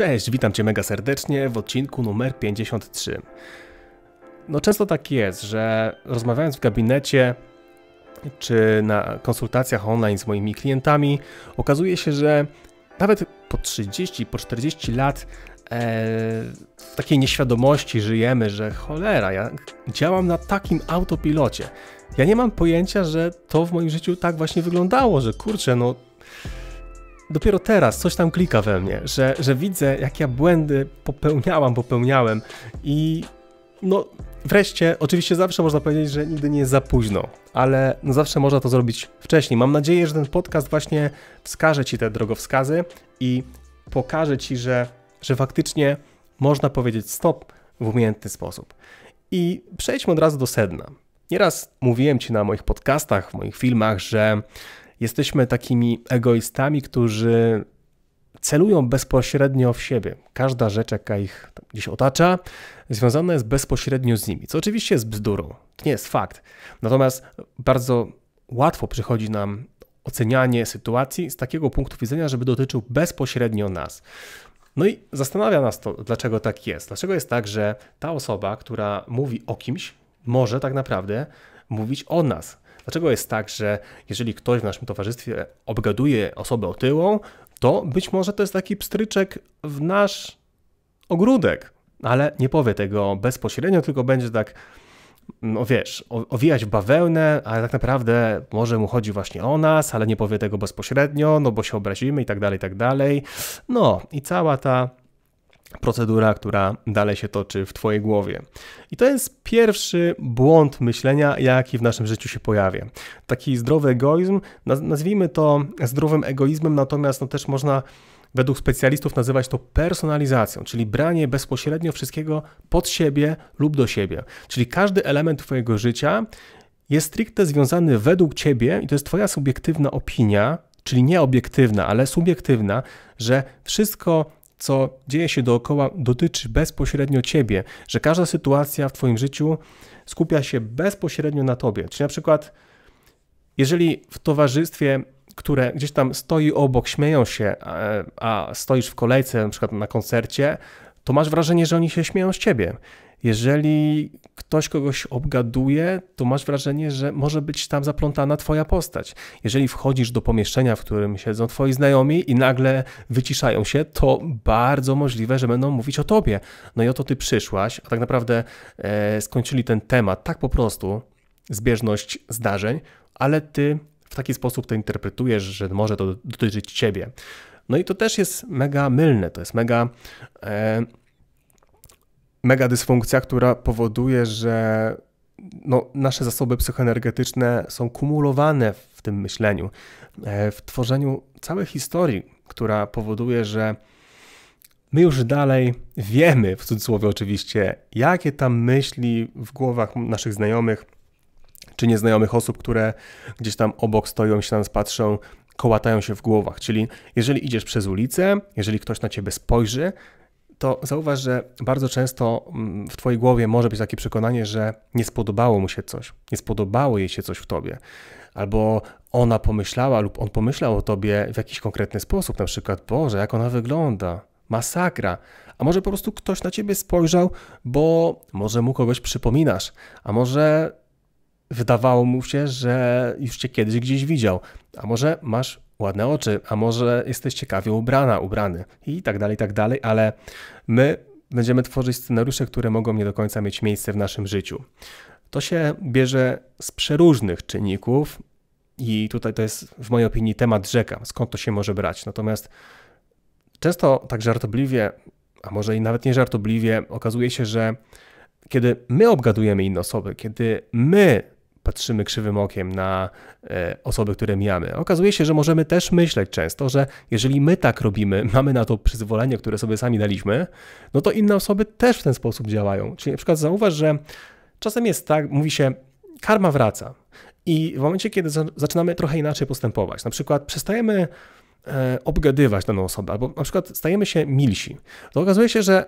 Cześć, witam Cię mega serdecznie w odcinku numer 53. No często tak jest, że rozmawiając w gabinecie czy na konsultacjach online z moimi klientami, okazuje się, że nawet po 30, po 40 lat e, w takiej nieświadomości żyjemy, że cholera, ja działam na takim autopilocie. Ja nie mam pojęcia, że to w moim życiu tak właśnie wyglądało, że kurczę, no dopiero teraz coś tam klika we mnie, że, że widzę, jak ja błędy popełniałam, popełniałem i no wreszcie, oczywiście zawsze można powiedzieć, że nigdy nie jest za późno, ale no zawsze można to zrobić wcześniej. Mam nadzieję, że ten podcast właśnie wskaże Ci te drogowskazy i pokaże Ci, że, że faktycznie można powiedzieć stop w umiejętny sposób. I przejdźmy od razu do sedna. Nieraz mówiłem Ci na moich podcastach, w moich filmach, że jesteśmy takimi egoistami, którzy celują bezpośrednio w siebie. Każda rzecz, jaka ich gdzieś otacza, związana jest bezpośrednio z nimi, co oczywiście jest bzdurą. To nie jest fakt. Natomiast bardzo łatwo przychodzi nam ocenianie sytuacji z takiego punktu widzenia, żeby dotyczył bezpośrednio nas. No i zastanawia nas to, dlaczego tak jest. Dlaczego jest tak, że ta osoba, która mówi o kimś, może tak naprawdę mówić o nas. Dlaczego jest tak, że jeżeli ktoś w naszym towarzystwie obgaduje osobę otyłą, to być może to jest taki pstryczek w nasz ogródek, ale nie powie tego bezpośrednio, tylko będzie tak, no wiesz, owijać w bawełnę, ale tak naprawdę może mu chodzi właśnie o nas, ale nie powie tego bezpośrednio, no bo się obrazimy i tak dalej, i tak dalej. No i cała ta procedura, która dalej się toczy w Twojej głowie. I to jest pierwszy błąd myślenia, jaki w naszym życiu się pojawia. Taki zdrowy egoizm, nazwijmy to zdrowym egoizmem, natomiast no też można według specjalistów nazywać to personalizacją, czyli branie bezpośrednio wszystkiego pod siebie lub do siebie. Czyli każdy element Twojego życia jest stricte związany według Ciebie i to jest Twoja subiektywna opinia, czyli nie obiektywna, ale subiektywna, że wszystko co dzieje się dookoła, dotyczy bezpośrednio ciebie, że każda sytuacja w twoim życiu skupia się bezpośrednio na tobie. Czyli na przykład, jeżeli w towarzystwie, które gdzieś tam stoi obok, śmieją się, a, a stoisz w kolejce, na przykład na koncercie, to masz wrażenie, że oni się śmieją z ciebie jeżeli ktoś kogoś obgaduje, to masz wrażenie, że może być tam zaplątana twoja postać. Jeżeli wchodzisz do pomieszczenia, w którym siedzą twoi znajomi i nagle wyciszają się, to bardzo możliwe, że będą mówić o tobie. No i oto ty przyszłaś, a tak naprawdę e, skończyli ten temat tak po prostu, zbieżność zdarzeń, ale ty w taki sposób to interpretujesz, że może to dotyczyć ciebie. No i to też jest mega mylne, to jest mega... E, mega dysfunkcja, która powoduje, że no, nasze zasoby psychoenergetyczne są kumulowane w tym myśleniu, e, w tworzeniu całej historii, która powoduje, że my już dalej wiemy, w cudzysłowie oczywiście, jakie tam myśli w głowach naszych znajomych czy nieznajomych osób, które gdzieś tam obok stoją, się na nas patrzą, kołatają się w głowach. Czyli jeżeli idziesz przez ulicę, jeżeli ktoś na ciebie spojrzy, to zauważ, że bardzo często mm, w Twojej głowie może być takie przekonanie, że nie spodobało mu się coś, nie spodobało jej się coś w Tobie, albo ona pomyślała lub on pomyślał o Tobie w jakiś konkretny sposób, na przykład, Boże, jak ona wygląda, masakra, a może po prostu ktoś na Ciebie spojrzał, bo może mu kogoś przypominasz, a może wydawało mu się, że już Cię kiedyś gdzieś widział, a może masz ładne oczy, a może jesteś ciekawie ubrana, ubrany i tak dalej, i tak dalej, ale my będziemy tworzyć scenariusze, które mogą nie do końca mieć miejsce w naszym życiu. To się bierze z przeróżnych czynników i tutaj to jest w mojej opinii temat rzeka, skąd to się może brać. Natomiast często tak żartobliwie, a może i nawet nie żartobliwie, okazuje się, że kiedy my obgadujemy inne osoby, kiedy my patrzymy krzywym okiem na e, osoby, które mijamy. Okazuje się, że możemy też myśleć często, że jeżeli my tak robimy, mamy na to przyzwolenie, które sobie sami daliśmy, no to inne osoby też w ten sposób działają. Czyli na przykład zauważ, że czasem jest tak, mówi się, karma wraca. I w momencie, kiedy zaczynamy trochę inaczej postępować, na przykład przestajemy e, obgadywać daną osobę, albo na przykład stajemy się milsi, to okazuje się, że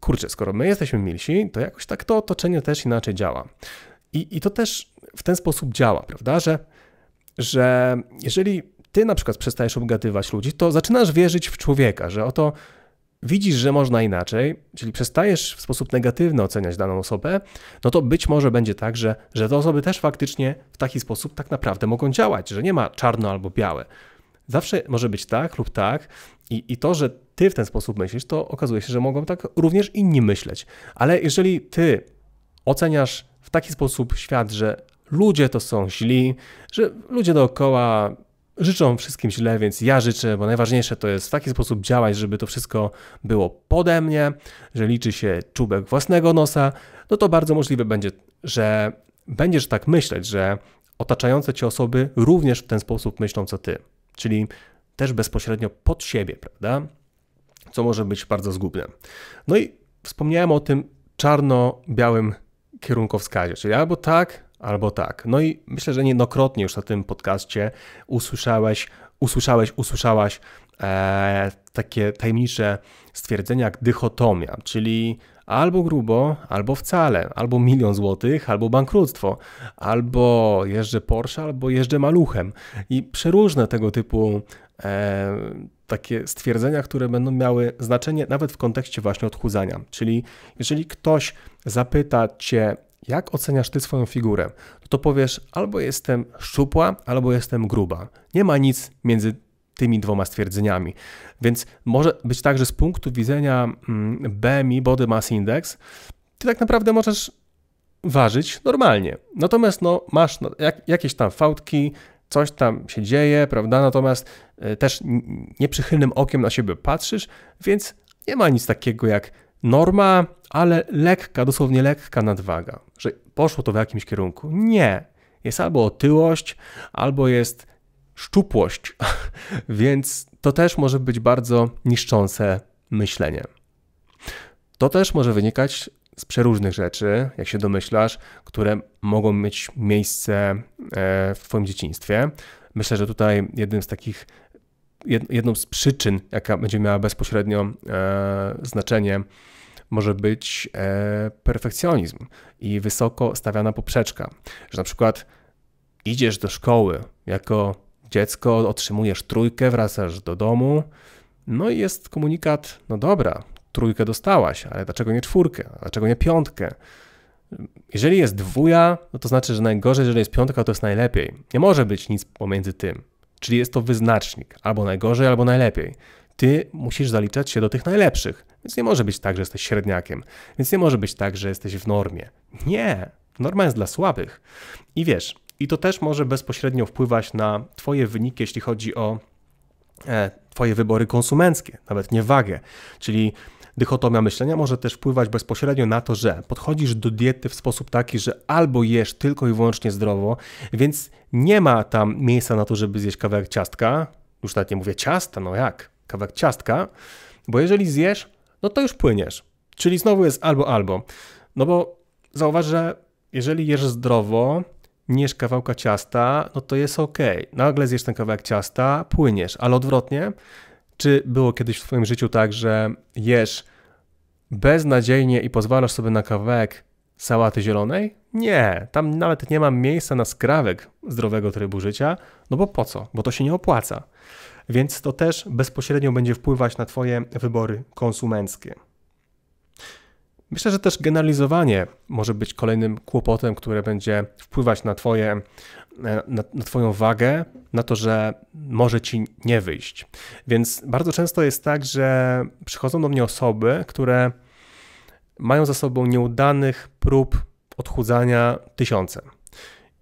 kurczę, skoro my jesteśmy milsi, to jakoś tak to otoczenie też inaczej działa. I, i to też w ten sposób działa, prawda? Że, że jeżeli ty na przykład przestajesz obgadywać ludzi, to zaczynasz wierzyć w człowieka, że oto widzisz, że można inaczej, czyli przestajesz w sposób negatywny oceniać daną osobę, no to być może będzie tak, że, że te osoby też faktycznie w taki sposób tak naprawdę mogą działać, że nie ma czarno albo białe. Zawsze może być tak lub tak, i, i to, że ty w ten sposób myślisz, to okazuje się, że mogą tak również inni myśleć. Ale jeżeli ty oceniasz w taki sposób świat, że ludzie to są źli, że ludzie dookoła życzą wszystkim źle, więc ja życzę, bo najważniejsze to jest w taki sposób działać, żeby to wszystko było pode mnie, że liczy się czubek własnego nosa, no to bardzo możliwe będzie, że będziesz tak myśleć, że otaczające cię osoby również w ten sposób myślą co ty, czyli też bezpośrednio pod siebie, prawda? Co może być bardzo zgubne. No i wspomniałem o tym czarno-białym kierunkowskazie, czyli albo tak, albo tak. No i myślę, że niejednokrotnie już na tym podcaście usłyszałeś, usłyszałeś, usłyszałaś e, takie tajemnicze stwierdzenia jak dychotomia, czyli albo grubo, albo wcale, albo milion złotych, albo bankructwo, albo jeżdżę Porsche, albo jeżdżę maluchem. I przeróżne tego typu e, takie stwierdzenia, które będą miały znaczenie nawet w kontekście właśnie odchudzania. Czyli jeżeli ktoś zapyta cię, jak oceniasz ty swoją figurę, no to powiesz albo jestem szczupła, albo jestem gruba. Nie ma nic między tymi dwoma stwierdzeniami. Więc może być tak, że z punktu widzenia mm, BMI, Body Mass Index, ty tak naprawdę możesz ważyć normalnie. Natomiast no, masz no, jak, jakieś tam fałdki, coś tam się dzieje, prawda? Natomiast y, też nieprzychylnym okiem na siebie patrzysz, więc nie ma nic takiego jak norma, ale lekka, dosłownie lekka nadwaga, że poszło to w jakimś kierunku. Nie. Jest albo otyłość, albo jest szczupłość, więc to też może być bardzo niszczące myślenie. To też może wynikać z przeróżnych rzeczy, jak się domyślasz, które mogą mieć miejsce e, w Twoim dzieciństwie. Myślę, że tutaj jednym z takich, jedną z przyczyn, jaka będzie miała bezpośrednio e, znaczenie, może być e, perfekcjonizm i wysoko stawiana poprzeczka. Że na przykład idziesz do szkoły jako dziecko, otrzymujesz trójkę, wracasz do domu, no i jest komunikat, no dobra, trójkę dostałaś, ale dlaczego nie czwórkę, dlaczego nie piątkę? Jeżeli jest dwuja, no to znaczy, że najgorzej, jeżeli jest piątka, to jest najlepiej. Nie może być nic pomiędzy tym. Czyli jest to wyznacznik, albo najgorzej, albo najlepiej. Ty musisz zaliczać się do tych najlepszych, więc nie może być tak, że jesteś średniakiem, więc nie może być tak, że jesteś w normie. Nie, norma jest dla słabych. I wiesz, i to też może bezpośrednio wpływać na Twoje wyniki, jeśli chodzi o e, Twoje wybory konsumenckie, nawet nie wagę. Czyli dychotomia myślenia może też wpływać bezpośrednio na to, że podchodzisz do diety w sposób taki, że albo jesz tylko i wyłącznie zdrowo, więc nie ma tam miejsca na to, żeby zjeść kawałek ciastka. Już nawet nie mówię ciasta, no jak? Kawałek ciastka, bo jeżeli zjesz, no to już płyniesz. Czyli znowu jest albo, albo. No bo zauważ, że jeżeli jesz zdrowo, nie jesz kawałka ciasta, no to jest ok. Nagle zjesz ten kawałek ciasta, płyniesz, ale odwrotnie, czy było kiedyś w Twoim życiu tak, że jesz beznadziejnie i pozwalasz sobie na kawałek sałaty zielonej? Nie, tam nawet nie mam miejsca na skrawek zdrowego trybu życia, no bo po co? Bo to się nie opłaca. Więc to też bezpośrednio będzie wpływać na Twoje wybory konsumenckie. Myślę, że też generalizowanie może być kolejnym kłopotem, które będzie wpływać na, twoje, e, na, na, Twoją wagę, na to, że może ci nie wyjść. Więc bardzo często jest tak, że przychodzą do mnie osoby, które mają za sobą nieudanych prób odchudzania tysiące.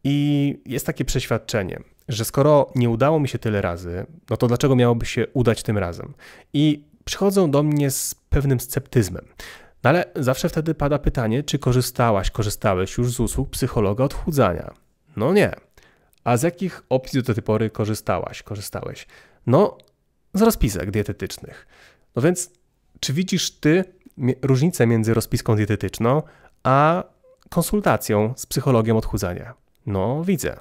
I jest takie przeświadczenie, że skoro nie udało mi się tyle razy, no to dlaczego miałoby się udać tym razem? I przychodzą do mnie z pewnym sceptyzmem. No ale zawsze wtedy pada pytanie, czy korzystałaś, korzystałeś już z usług psychologa odchudzania? No nie. A z jakich opcji do tej pory korzystałaś, korzystałeś? No, z rozpisek dietetycznych. No więc, czy widzisz ty różnicę między rozpiską dietetyczną a konsultacją z psychologiem odchudzania? No, widzę.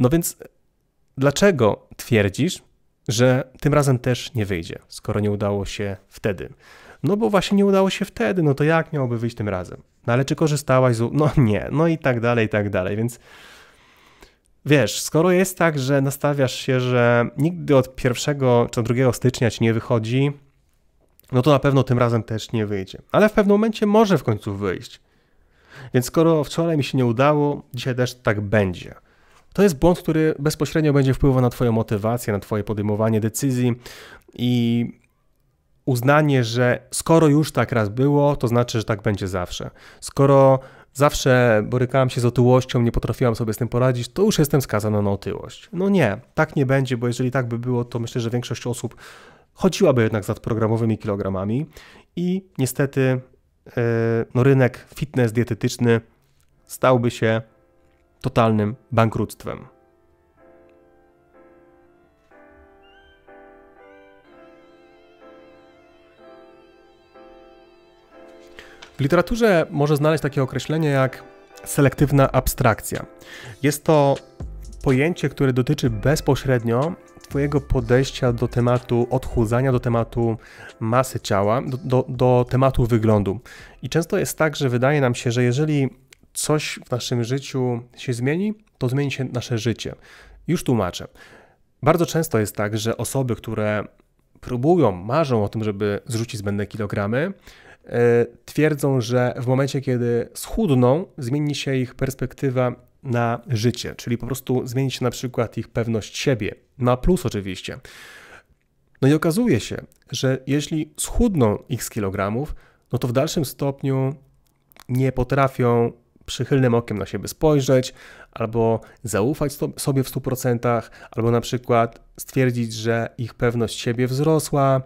No więc, dlaczego twierdzisz, że tym razem też nie wyjdzie, skoro nie udało się wtedy? No bo właśnie nie udało się wtedy, no to jak miałoby wyjść tym razem? No ale czy korzystałaś z... No nie, no i tak dalej, i tak dalej, więc... Wiesz, skoro jest tak, że nastawiasz się, że nigdy od 1 czy 2 stycznia ci nie wychodzi, no to na pewno tym razem też nie wyjdzie. Ale w pewnym momencie może w końcu wyjść. Więc skoro wczoraj mi się nie udało, dzisiaj też tak będzie. To jest błąd, który bezpośrednio będzie wpływał na Twoją motywację, na Twoje podejmowanie decyzji i uznanie, że skoro już tak raz było, to znaczy, że tak będzie zawsze. Skoro zawsze borykałam się z otyłością, nie potrafiłam sobie z tym poradzić, to już jestem skazana na otyłość. No nie, tak nie będzie, bo jeżeli tak by było, to myślę, że większość osób chodziłaby jednak za programowymi kilogramami i niestety e, no, rynek fitness dietetyczny stałby się totalnym bankructwem. W literaturze może znaleźć takie określenie jak selektywna abstrakcja. Jest to pojęcie, które dotyczy bezpośrednio Twojego podejścia do tematu odchudzania, do tematu masy ciała, do, do, do, tematu wyglądu. I często jest tak, że wydaje nam się, że jeżeli coś w naszym życiu się zmieni, to zmieni się nasze życie. Już tłumaczę. Bardzo często jest tak, że osoby, które próbują, marzą o tym, żeby zrzucić zbędne kilogramy, E, twierdzą, że w momencie, kiedy schudną, zmieni się ich perspektywa na życie, czyli po prostu zmieni się na przykład ich pewność siebie, na plus oczywiście. No i okazuje się, że jeśli schudną z kilogramów, no to w dalszym stopniu nie potrafią przychylnym okiem na siebie spojrzeć, albo zaufać sobie w 100%, albo na przykład stwierdzić, że ich pewność siebie wzrosła,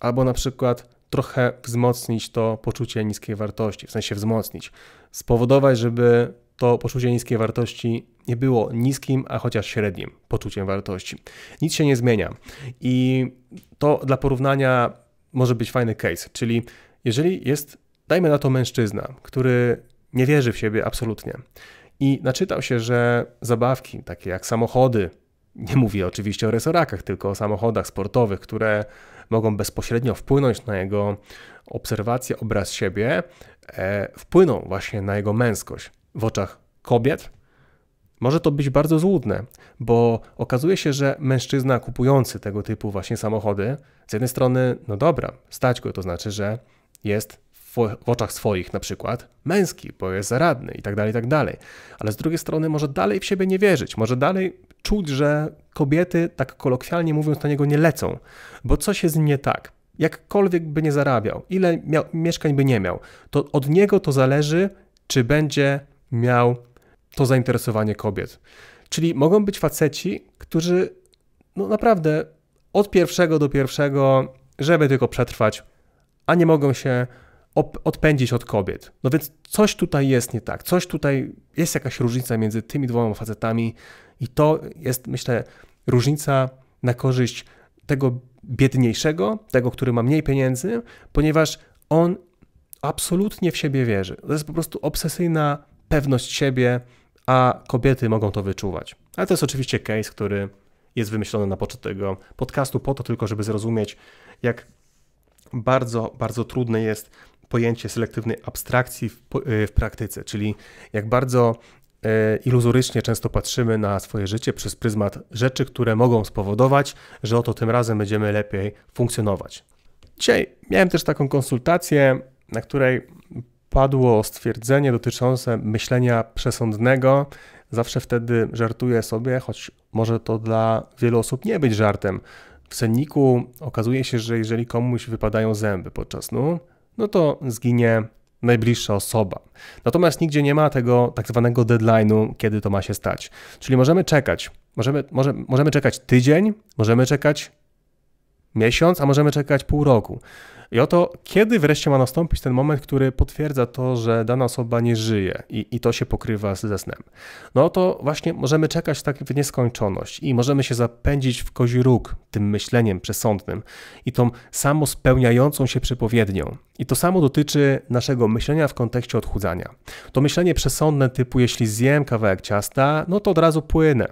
albo na przykład trochę wzmocnić to poczucie niskiej wartości, w sensie wzmocnić, spowodować, żeby to poczucie niskiej wartości nie było niskim, a chociaż średnim poczuciem wartości. Nic się nie zmienia. I to dla porównania może być fajny case, czyli jeżeli jest, dajmy na to mężczyzna, który nie wierzy w siebie absolutnie i naczytał się, że zabawki takie jak samochody, nie mówię oczywiście o resorakach, tylko o samochodach sportowych, które mogą bezpośrednio wpłynąć na jego obserwację, obraz siebie, e, wpłyną właśnie na jego męskość w oczach kobiet. Może to być bardzo złudne, bo okazuje się, że mężczyzna kupujący tego typu właśnie samochody, z jednej strony, no dobra, stać go, to znaczy, że jest w oczach swoich na przykład męski, bo jest zaradny i tak dalej, i tak dalej. Ale z drugiej strony może dalej w siebie nie wierzyć, może dalej czuć, że kobiety, tak kolokwialnie mówiąc, na niego nie lecą, bo coś jest nie tak. Jakkolwiek by nie zarabiał, ile miał, mieszkań by nie miał, to od niego to zależy, czy będzie miał to zainteresowanie kobiet. Czyli mogą być faceci, którzy no naprawdę od pierwszego do pierwszego, żeby tylko przetrwać, a nie mogą się odpędzić od kobiet. No więc coś tutaj jest nie tak, coś tutaj jest jakaś różnica między tymi dwoma facetami, i to jest, myślę, różnica na korzyść tego biedniejszego, tego, który ma mniej pieniędzy, ponieważ on absolutnie w siebie wierzy. To jest po prostu obsesyjna pewność siebie, a kobiety mogą to wyczuwać. Ale to jest oczywiście case, który jest wymyślony na początku tego podcastu, po to tylko, żeby zrozumieć, jak bardzo, bardzo trudne jest pojęcie selektywnej abstrakcji w, y, w praktyce, czyli jak bardzo E, iluzorycznie często patrzymy na swoje życie przez pryzmat rzeczy, które mogą spowodować, że oto tym razem będziemy lepiej funkcjonować. Dzisiaj miałem też taką konsultację, na której padło stwierdzenie dotyczące myślenia przesądnego. Zawsze wtedy żartuję sobie, choć może to dla wielu osób nie być żartem. W senniku okazuje się, że jeżeli komuś wypadają zęby podczas snu, no to zginie najbliższa osoba. Natomiast nigdzie nie ma tego tak zwanego deadline'u, kiedy to ma się stać. Czyli możemy czekać. Możemy, może, możemy czekać tydzień, możemy czekać miesiąc, a możemy czekać pół roku. I oto, kiedy wreszcie ma nastąpić ten moment, który potwierdza to, że dana osoba nie żyje i, i to się pokrywa ze snem. No to właśnie możemy czekać tak w nieskończoność i możemy się zapędzić w kozi róg tym myśleniem przesądnym i tą samospełniającą spełniającą się przepowiednią. I to samo dotyczy naszego myślenia w kontekście odchudzania. To myślenie przesądne typu jeśli zjem kawałek ciasta, no to od razu płynę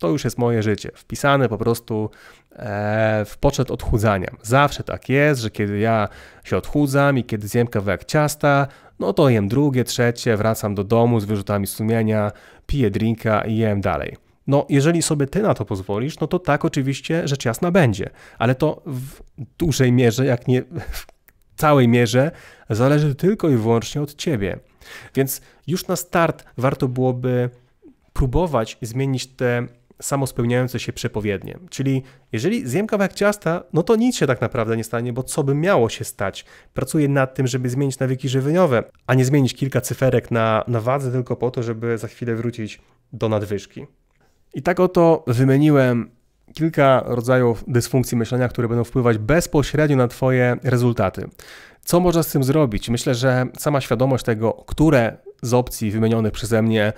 to już jest moje życie, wpisane po prostu e, w poczet odchudzania. Zawsze tak jest, że kiedy ja się odchudzam i kiedy zjem kawałek ciasta, no to jem drugie, trzecie, wracam do domu z wyrzutami sumienia, piję drinka i jem dalej. No, jeżeli sobie ty na to pozwolisz, no to tak oczywiście rzecz jasna będzie, ale to w dużej mierze, jak nie w całej mierze, zależy tylko i wyłącznie od ciebie. Więc już na start warto byłoby próbować zmienić te samospełniające się przepowiednie. Czyli jeżeli zjem kawałek ciasta, no to nic się tak naprawdę nie stanie, bo co by miało się stać? Pracuję nad tym, żeby zmienić nawyki żywieniowe, a nie zmienić kilka cyferek na, na wadze tylko po to, żeby za chwilę wrócić do nadwyżki. I tak oto wymieniłem kilka rodzajów dysfunkcji myślenia, które będą wpływać bezpośrednio na Twoje rezultaty. Co można z tym zrobić? Myślę, że sama świadomość tego, które z opcji wymienionych przeze mnie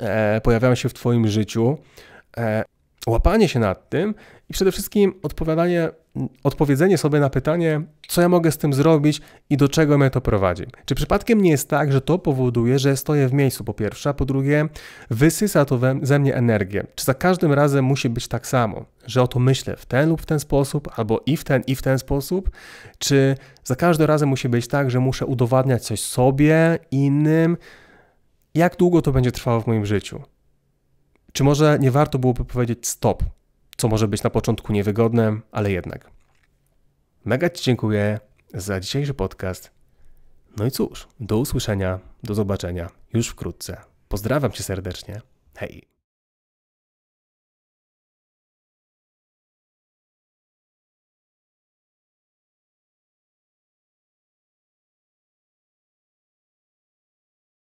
e, pojawiają się w Twoim życiu, E, łapanie się nad tym i przede wszystkim odpowiadanie, odpowiedzenie sobie na pytanie, co ja mogę z tym zrobić i do czego mnie to prowadzi. Czy przypadkiem nie jest tak, że to powoduje, że stoję w miejscu po pierwsze, a po drugie wysysa to we, ze mnie energię? Czy za każdym razem musi być tak samo, że o to myślę w ten lub w ten sposób, albo i w ten i w ten sposób? Czy za każdym razem musi być tak, że muszę udowadniać coś sobie, innym? Jak długo to będzie trwało w moim życiu? Czy może nie warto byłoby powiedzieć stop, co może być na początku niewygodne, ale jednak. Mega Ci dziękuję za dzisiejszy podcast. No i cóż, do usłyszenia, do zobaczenia już wkrótce. Pozdrawiam Cię serdecznie. Hej!